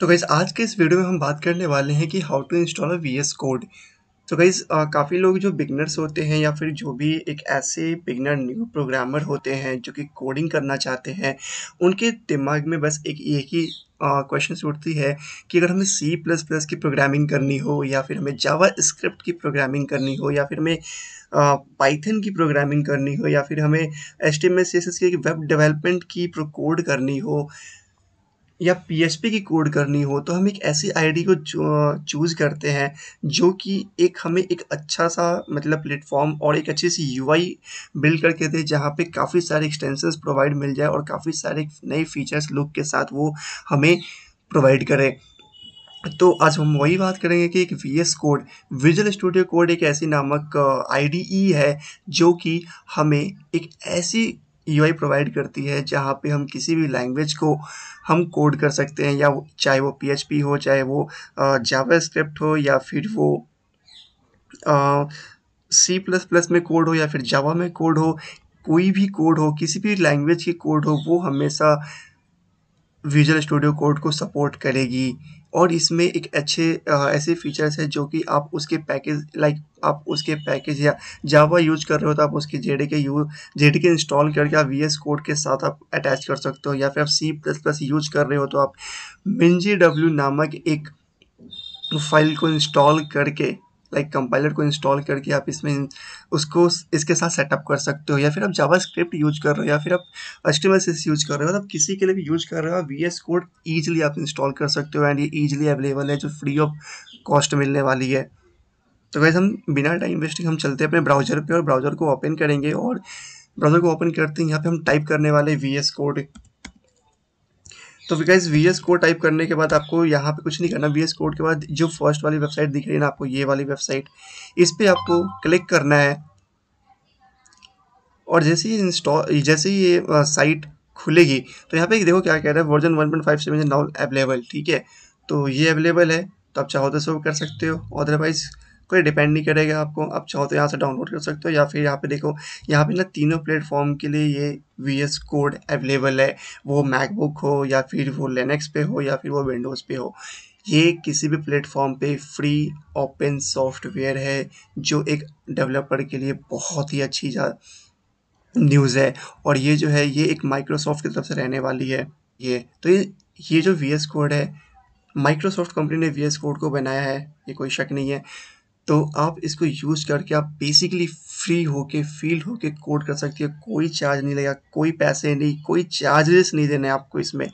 तो गाइज़ आज के इस वीडियो में हम बात करने वाले हैं कि how to install a V S code तो गाइज़ काफ़ी लोग जो बिगनर्स होते हैं या फिर जो भी एक ऐसे बिगनर न्यू प्रोग्रामर होते हैं जो कि कोडिंग करना चाहते हैं उनके दिमाग में बस एक एक ही क्वेश्चन उठती है कि अगर हमें सी प्लस प्लस की प्रोग्रामिंग करनी हो या फिर हमें जावा स्क्रिप्ट की प्रोग्रामिंग करनी हो या फिर हमें पाइथन की प्रोग्रामिंग करनी हो या फिर हमें S T M S S S की वेब डेवलपमेंट की प्रो कोड करनी हो या पी की कोड करनी हो तो हम एक ऐसी आईडी को चूज़ करते हैं जो कि एक हमें एक अच्छा सा मतलब प्लेटफॉर्म और एक अच्छी सी यूआई बिल्ड करके दे जहाँ पे काफ़ी सारे एक्सटेंशंस प्रोवाइड मिल जाए और काफ़ी सारे नए फीचर्स लुक के साथ वो हमें प्रोवाइड करें तो आज हम वही बात करेंगे कि एक V S code Visual Studio Code एक ऐसी नामक आई e है जो कि हमें एक ऐसी यूआई e प्रोवाइड करती है जहाँ पे हम किसी भी लैंग्वेज को हम कोड कर सकते हैं या चाहे वो पीएचपी हो चाहे वो जावा स्क्रिप्ट हो या फिर वो सी प्लस प्लस में कोड हो या फिर जावा में कोड हो कोई भी कोड हो किसी भी लैंग्वेज की कोड हो वो हमेशा विजुअल स्टूडियो कोड को सपोर्ट करेगी और इसमें एक अच्छे ऐसे फीचर्स हैं जो कि आप उसके पैकेज लाइक आप उसके पैकेज या जावा यूज कर रहे हो तो आप उसके जेडे के यू जेड के इंस्टॉल करके आप वी कोड के साथ आप अटैच कर सकते हो या फिर आप सी प्लस प्लस यूज कर रहे हो तो आप मिनजी डब्ल्यू नामक एक फाइल को इंस्टॉल करके लाइक कंपाइलर को इंस्टॉल करके आप इसमें उसको इसके साथ सेटअप कर सकते हो या फिर आप जावा स्क्रिप्ट यूज कर रहे हो या फिर आप से यूज कर रहे हो मतलब किसी के लिए भी यूज कर रहे हो वी एस कोड ईजिली आप इंस्टॉल कर सकते हो एंड ये ईजिली अवेलेबल है जो फ्री ऑफ कॉस्ट मिलने वाली है तो वैसे हम बिना टाइम वेस्टिंग हम चलते हैं अपने ब्राउजर पर और ब्राउजर को ओपन करेंगे और ब्राउजर को ओपन करते हैं यहाँ पर हम टाइप करने वाले वी एस कोड तो because V S code type करने के बाद आपको यहाँ पे कुछ नहीं करना वी एस कोड के बाद जो फर्स्ट वाली वेबसाइट दिख रही है ना आपको ये वाली वेबसाइट इस पर आपको क्लिक करना है और जैसे ही इंस्टॉल जैसे ही ये साइट खुलेगी तो यहाँ पे देखो क्या कह रहा है version one point five seven now available ठीक है तो ये अवेलेबल है तो आप चाहो तो सो कर सकते हो अदरवाइज़ कोई डिपेंड नहीं करेगा आपको आप चाहो तो यहाँ से डाउनलोड कर सकते हो या फिर यहाँ पे देखो यहाँ पे ना तीनों प्लेटफॉर्म के लिए ये वी एस कोड अवेलेबल है वो मैकबुक हो या फिर वो लेनेक्स पे हो या फिर वो विंडोज़ पे हो ये किसी भी प्लेटफॉर्म पे फ्री ओपन सॉफ्टवेयर है जो एक डेवलपर के लिए बहुत ही अच्छी न्यूज़ है और ये जो है ये एक माइक्रोसॉफ्ट की तरफ से रहने वाली है ये तो ये ये जो वी एस कोड है माइक्रोसॉफ्ट कंपनी ने वी एस कोड को बनाया है ये कोई शक नहीं है तो आप इसको यूज़ करके आप बेसिकली फ्री होके फील्ड होके कोड कर सकती है कोई चार्ज नहीं लगेगा कोई पैसे नहीं कोई चार्जेस नहीं देने आपको इसमें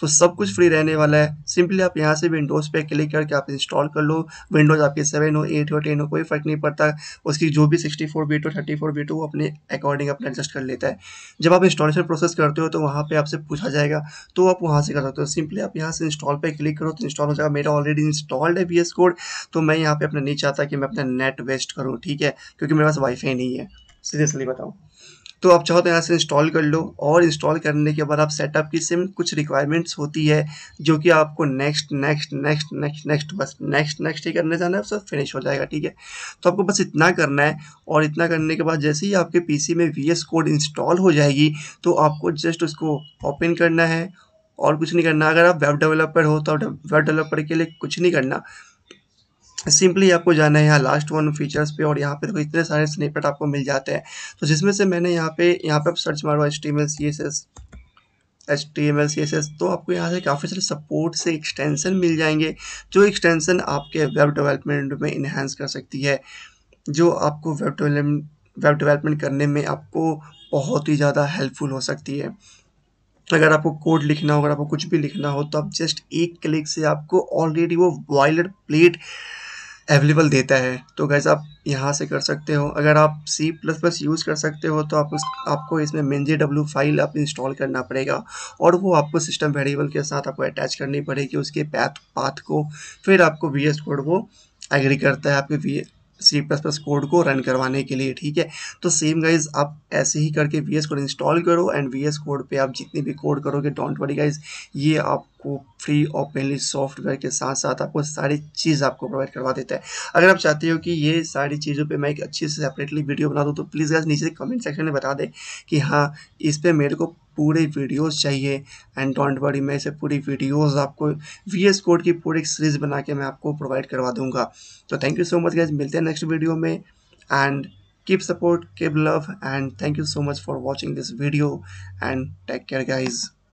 तो सब कुछ फ्री रहने वाला है सिंपली आप यहाँ से विंडोज़ पे क्लिक करके आप इंस्टॉल कर लो विंडोज़ आपके सेवन हो एट हो टेन हो कोई फ़र्क नहीं पड़ता उसकी जो भी सिक्सटी फोर बीट हो थर्टी फोर बीट हो वो अपने अकॉर्डिंग अपना एडजस्ट कर लेता है जब आप इंस्टॉलेशन प्रोसेस करते हो तो वहाँ पर आपसे पूछा जाएगा तो आप वहाँ से कर सकते हो सिंपली आप यहाँ से इंस्टॉल पर क्लिक करो तो इंस्टॉल हो जाएगा मेरा ऑलरेडी इंस्टॉल्ड है बी कोड तो मैं यहाँ पर अपना नहीं चाहता कि मैं अपना नेट वेस्ट करूँ ठीक है क्योंकि मेरे पास वाईफाई नहीं है सीरियसली बताऊँ तो आप चाहो तो यहाँ से इंस्टॉल कर लो और इंस्टॉल करने के बाद आप सेटअप की सिम कुछ रिक्वायरमेंट्स होती है जो कि आपको next next next next next बस नेक्स्ट नेक्स्ट ही करने जाना है सब फिनिश हो जाएगा ठीक है तो आपको बस इतना करना है और इतना करने के बाद जैसे ही आपके पीसी में वी कोड इंस्टॉल हो जाएगी तो आपको जस्ट उसको ओपन करना है और कुछ नहीं करना अगर आप वेब डेवलपर हो तो वेब डेवलपर के लिए कुछ नहीं करना सिंपली आपको जाना है यहाँ लास्ट वन फीचर्स पे और यहाँ पे देखो इतने सारे स्नेपेट आपको मिल जाते हैं तो जिसमें से मैंने यहाँ पे यहाँ पे आप सर्च मारो H T M L C S S H T M L C S S तो आपको यहाँ से काफ़ी सारे सपोर्ट से एक्सटेंसन मिल जाएंगे जो एक्सटेंसन आपके वेब डेवलपमेंट में इन्हेंस कर सकती है जो आपको वेब डेवलपमेंट वेब डेवलपमेंट करने में आपको बहुत ही ज़्यादा हेल्पफुल हो सकती है अगर आपको कोड लिखना हो अगर आपको कुछ भी लिखना हो तो आप जस्ट एक क्लिक से आपको ऑलरेडी वो वॉयलेट प्लेट अवेलेबल देता है तो गैज़ आप यहाँ से कर सकते हो अगर आप C++ यूज़ कर सकते हो तो आप उस आपको इसमें मेन जे डब्ल्यू फाइल आप इंस्टॉल करना पड़ेगा और वो आपको सिस्टम वेरिएबल के साथ आपको अटैच करनी पड़ेगी उसके पैथ पाथ को फिर आपको वी एस कोड वो एग्री करता है आपके V C plus plus code को रन करवाने के लिए ठीक है तो सेम गाइज आप ऐसे ही करके वी एस कोड इंस्टॉल करो एंड वी एस कोड पर आप जितने भी कोड करोगे डोंट वरी गाइज ये आप आपको फ्री ओपनली सॉफ्टवेयर के साथ साथ आपको सारी चीज़ आपको प्रोवाइड करवा देता है अगर आप चाहते हो कि ये सारी चीज़ों पे मैं एक अच्छी से सेपरेटली वीडियो बना दूँ तो प्लीज़ गैस नीचे कमेंट सेक्शन में बता दें कि हाँ इस पर मेरे को पूरे वीडियोस चाहिए एंड डोंट वरी मैं इसे पूरी वीडियोस आपको वी एस कोड की पूरी सीरीज बना के मैं आपको प्रोवाइड करवा दूंगा तो thank you so much guys मिलते हैं नेक्स्ट वीडियो में and keep support keep love and thank you so much for watching this video and take care guys